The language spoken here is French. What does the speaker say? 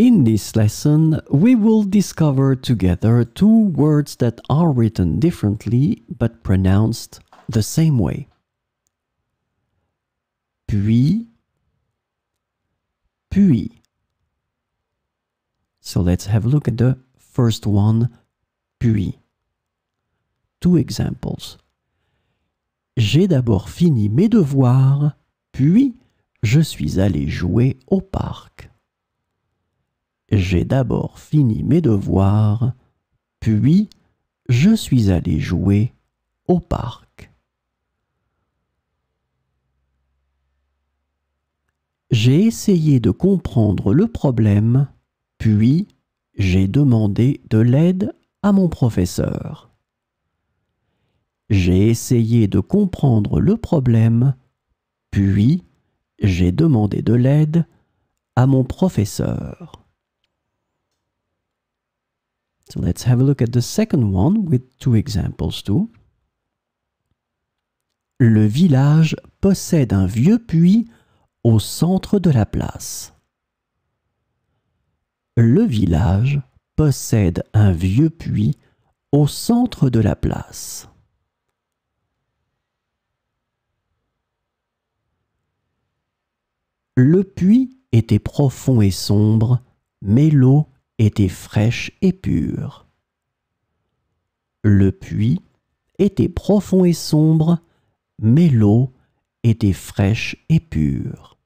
In this lesson, we will discover together two words that are written differently but pronounced the same way. Puis, puis. So let's have a look at the first one, puis. Two examples. J'ai d'abord fini mes devoirs, puis je suis allé jouer au parc. j'ai d'abord fini mes devoirs, puis je suis allé jouer au parc. J'ai essayé de comprendre le problème, puis j'ai demandé de l'aide à mon professeur. J'ai essayé de comprendre le problème, puis j'ai demandé de l'aide à mon professeur let's have a look at the second one with two examples too. Le village possède un vieux puits au centre de la place. Le village possède un vieux puits au centre de la place. Le puits était profond et sombre, mais l'eau était fraîche et pure. Le puits était profond et sombre, mais l'eau était fraîche et pure.